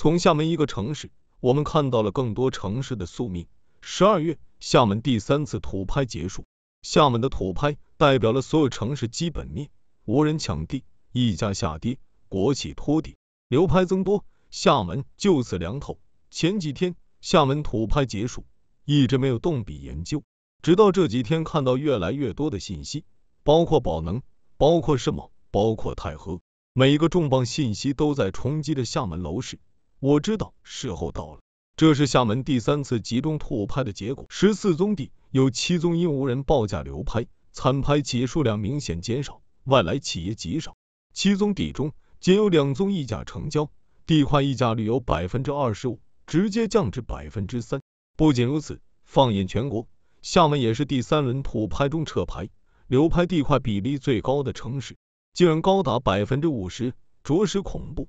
从厦门一个城市，我们看到了更多城市的宿命。十二月，厦门第三次土拍结束，厦门的土拍代表了所有城市基本面，无人抢地，溢价下跌，国企托底，流拍增多，厦门就此凉透。前几天厦门土拍结束，一直没有动笔研究，直到这几天看到越来越多的信息，包括宝能，包括世茂，包括泰禾，每一个重磅信息都在冲击着厦门楼市。我知道时候到了。这是厦门第三次集中土拍的结果，十四宗地有七宗因无人报价流拍，参拍企业数量明显减少，外来企业极少。七宗地中仅有两宗溢价成交，地块溢价率由百分之二十五直接降至百分之三。不仅如此，放眼全国，厦门也是第三轮土拍中撤牌、流拍地块比例最高的城市，竟然高达百分之五十，着实恐怖。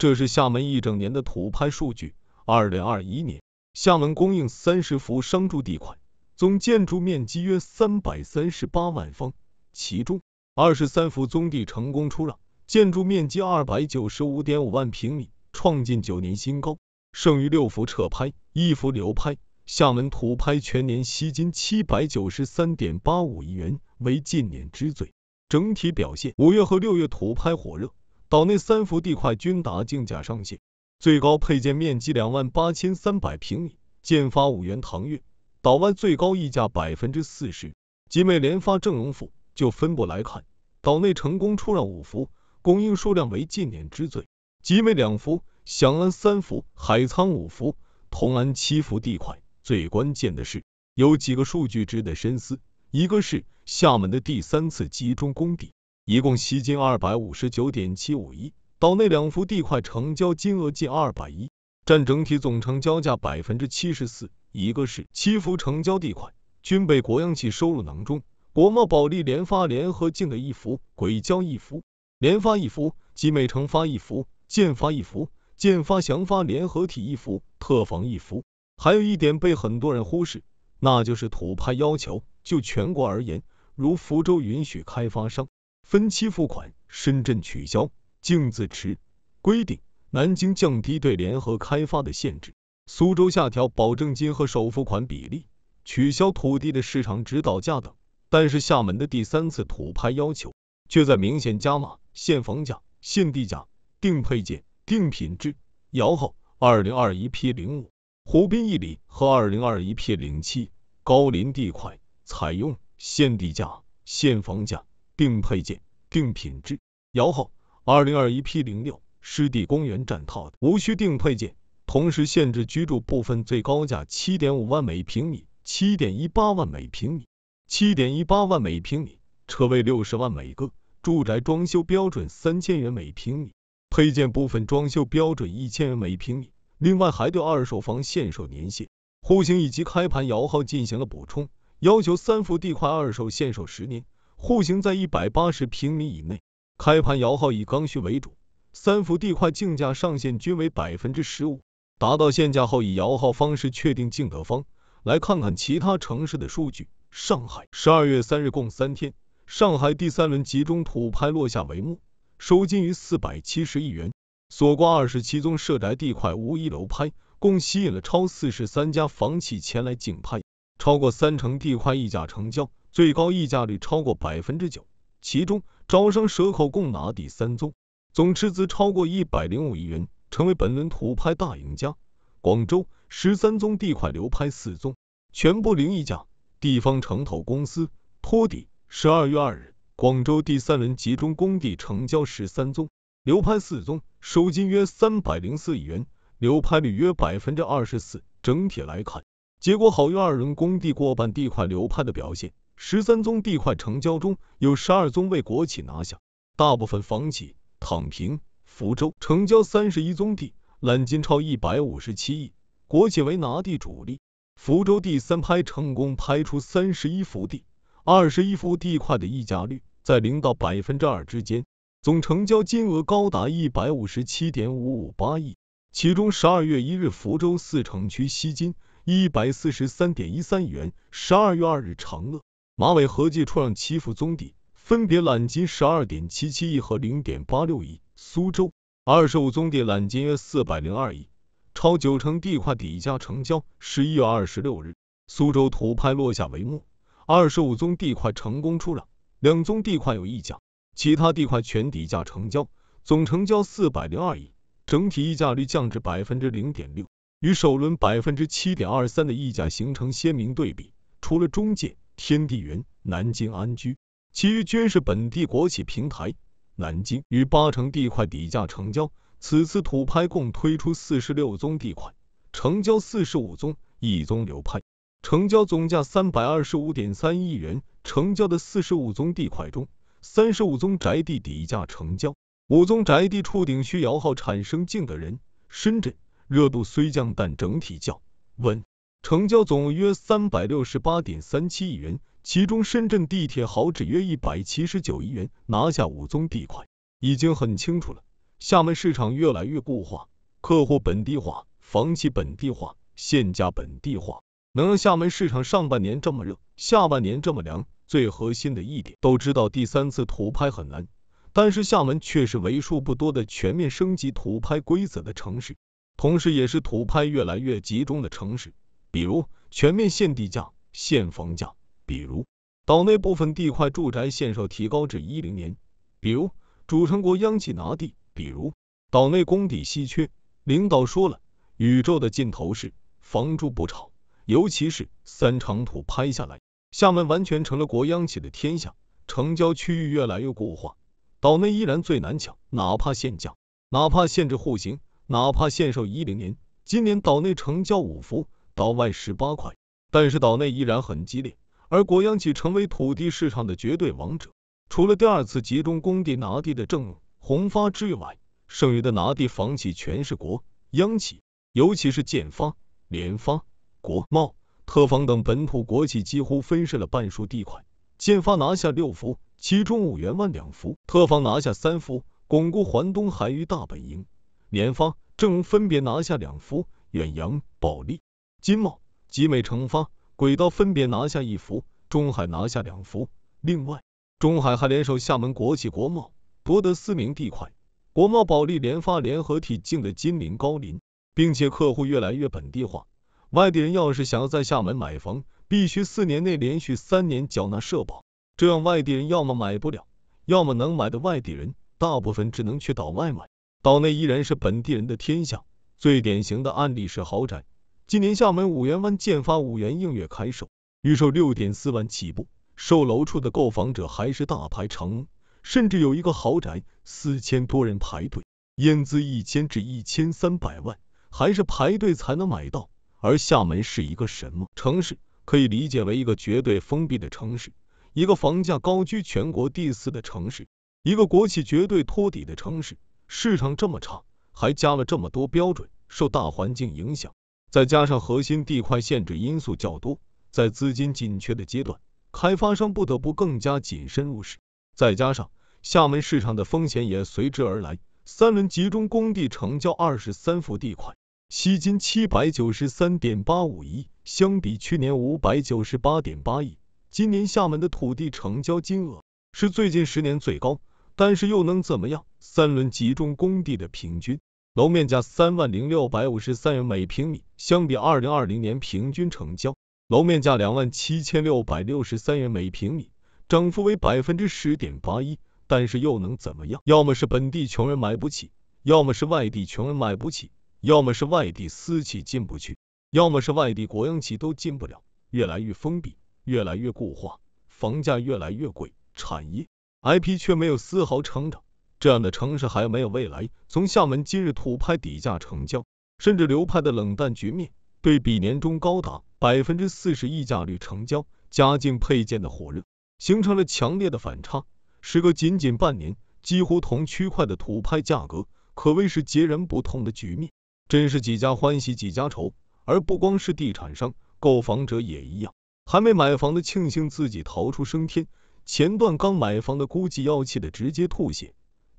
这是厦门一整年的土拍数据。二零二一年，厦门供应三十幅商住地块，总建筑面积约三百三十八万方，其中二十三幅宗地成功出让，建筑面积二百九十五点五万平米，创近九年新高。剩余六幅撤拍，一幅流拍。厦门土拍全年吸金七百九十三点八五亿元，为近年之最。整体表现，五月和六月土拍火热。岛内三幅地块均达竞价上限，最高配建面积两万八千三百平米，建发五元唐月；岛外最高溢价百分之四十，集美联发正荣府。就分布来看，岛内成功出让五幅，供应数量为近年之最。集美两幅，翔安三幅，海沧五幅，同安七幅地块。最关键的是，有几个数据值得深思，一个是厦门的第三次集中供地。一共吸金二百五十九点七五亿，岛内两幅地块成交金额近二百亿，占整体总成交价百分之七十四。一个是七幅成交地块均被国央企收入囊中，国贸保利联发联合竞的一幅，轨交一幅，联发一幅，集美城发一幅，建发一幅，建发祥发联合体一幅，特房一幅。还有一点被很多人忽视，那就是土拍要求。就全国而言，如福州允许开发商。分期付款，深圳取消净自持规定，南京降低对联合开发的限制，苏州下调保证金和首付款比例，取消土地的市场指导价等。但是厦门的第三次土拍要求却在明显加码，限房价、限地价、定配件、定品质、摇号。二零二一 P 零五湖滨一里和二零二一 P 零七高林地块采用限地价、限房价。定配件、定品质，摇号。二零二一 P 零六湿地公园站套的，无需定配件，同时限制居住部分最高价七点五万每平米，七点一八万每平米，七点一八万每平米，车位六十万每个，住宅装修标准三千元每平米，配件部分装修标准一千元每平米。另外还对二手房限售年限、户型以及开盘摇号进行了补充，要求三幅地块二手限售十年。户型在一百八十平米以内，开盘摇号以刚需为主。三幅地块竞价上限均为百分之十五，达到限价后以摇号方式确定竞得方。来看看其他城市的数据。上海十二月三日共三天，上海第三轮集中土拍落下帷幕，收金于四百七十亿元。所挂二十七宗涉宅地块无一楼拍，共吸引了超四十三家房企前来竞拍，超过三成地块溢价成交。最高溢价率超过百分之九，其中招商蛇口共拿地三宗，总斥资超过一百零五亿元，成为本轮土拍大赢家。广州十三宗地块流拍四宗，全部零溢价，地方城投公司托底。十二月二日，广州第三轮集中供地成交十三宗，流拍四宗，收金约三百零四亿元，流拍率约百分之二十四。整体来看，结果好于二轮供地过半地块流拍的表现。十三宗地块成交中，有十二宗为国企拿下，大部分房企躺平。福州成交三十一宗地，揽金超一百五十七亿，国企为拿地主力。福州第三拍成功拍出三十一幅地，二十一幅地块的溢价率在零到百分之二之间，总成交金额高达一百五十七点五五八亿，其中十二月一日福州四城区吸金一百四十三点一三元，十二月二日长乐。马尾合计出让七幅宗地，分别揽金十二点七七亿和零点八六亿。苏州二十五宗地揽金约四百零二亿，超九成地块底价成交。十一月二十六日，苏州土拍落下帷幕，二十五宗地块成功出让，两宗地块有溢价，其他地块全底价成交，总成交四百零二亿，整体溢价率降至百分之零点六，与首轮百分之七点二三的溢价形成鲜明对比。除了中介。天地源、南京安居，其余均是本地国企平台。南京与八成地块底价成交。此次土拍共推出四十六宗地块，成交四十五宗，一宗流拍，成交总价三百二十五点三亿元。成交的四十五宗地块中，三十五宗宅地底价成交，五宗宅地触顶需摇号产生竞得人。深圳热度虽降，但整体较稳。成交总额约三百六十八点三七亿元，其中深圳地铁豪指约一百七十九亿元拿下五宗地块，已经很清楚了。厦门市场越来越固化，客户本地化，房企本地化，限价本地化，能让厦门市场上半年这么热，下半年这么凉。最核心的一点都知道，第三次土拍很难，但是厦门却是为数不多的全面升级土拍规则的城市，同时也是土拍越来越集中的城市。比如全面限地价、限房价，比如岛内部分地块住宅限售提高至一零年，比如主城国央企拿地，比如岛内供地稀缺，领导说了，宇宙的尽头是房住不炒，尤其是三长土拍下来，厦门完全成了国央企的天下，成交区域越来越固化，岛内依然最难抢，哪怕限价，哪怕限制户型，哪怕限售一零年，今年岛内成交五幅。岛外十八块，但是岛内依然很激烈，而国央企成为土地市场的绝对王者。除了第二次集中工地拿地的正红发之外，剩余的拿地房企全是国央企，尤其是建发、联发、国贸、特房等本土国企几乎分设了半数地块。建发拿下六幅，其中五元万两幅；特房拿下三幅，巩固环东海域大本营；联发、正分别拿下两幅，远洋、保利。金茂、集美、城发、轨道分别拿下一幅，中海拿下两幅。另外，中海还联手厦门国际、国贸夺得四名地块，国贸保利联发联合体进的金陵高林，并且客户越来越本地化。外地人要是想要在厦门买房，必须四年内连续三年缴纳社保，这样外地人要么买不了，要么能买的外地人大部分只能去岛外买，岛内依然是本地人的天下。最典型的案例是豪宅。今年厦门五缘湾建发五元映月开售，预售六点四万起步，售楼处的购房者还是大排长龙，甚至有一个豪宅四千多人排队，验资一千至一千三百万，还是排队才能买到。而厦门是一个什么城市？可以理解为一个绝对封闭的城市，一个房价高居全国第四的城市，一个国企绝对托底的城市。市场这么差，还加了这么多标准，受大环境影响。再加上核心地块限制因素较多，在资金紧缺的阶段，开发商不得不更加谨慎入市。再加上厦门市场的风险也随之而来，三轮集中供地成交二十三幅地块，吸金七百九十三点八五亿，相比去年五百九十八点八亿，今年厦门的土地成交金额是最近十年最高。但是又能怎么样？三轮集中供地的平均。楼面价三万零六百五十三元每平米，相比二零二零年平均成交楼面价两万七千六百六十三元每平米，涨幅为百分之十点八一。但是又能怎么样？要么是本地穷人买不起，要么是外地穷人买不起，要么是外地私企进不去，要么是外地国央企都进不了，越来越封闭，越来越固化，房价越来越贵，产业 IP 却没有丝毫成长。这样的城市还没有未来。从厦门今日土拍底价成交，甚至流拍的冷淡局面，对比年中高达百分之四十溢价率成交、加进配件的火热，形成了强烈的反差。时隔仅仅半年，几乎同区块的土拍价格可谓是截然不同的局面，真是几家欢喜几家愁。而不光是地产商，购房者也一样。还没买房的庆幸自己逃出升天，前段刚买房的估计要气得直接吐血。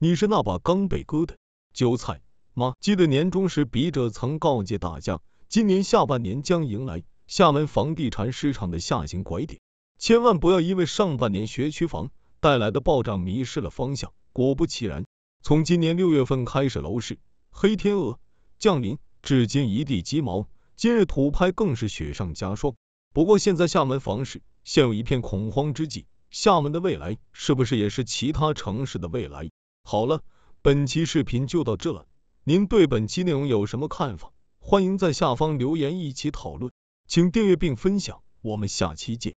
你是那把刚被割的韭菜吗？记得年终时，笔者曾告诫大家，今年下半年将迎来厦门房地产市场的下行拐点，千万不要因为上半年学区房带来的暴涨迷失了方向。果不其然，从今年六月份开始，楼市黑天鹅降临，至今一地鸡毛。今日土拍更是雪上加霜。不过现在厦门房市陷入一片恐慌之际，厦门的未来是不是也是其他城市的未来？好了，本期视频就到这了。您对本期内容有什么看法？欢迎在下方留言一起讨论。请订阅并分享，我们下期见。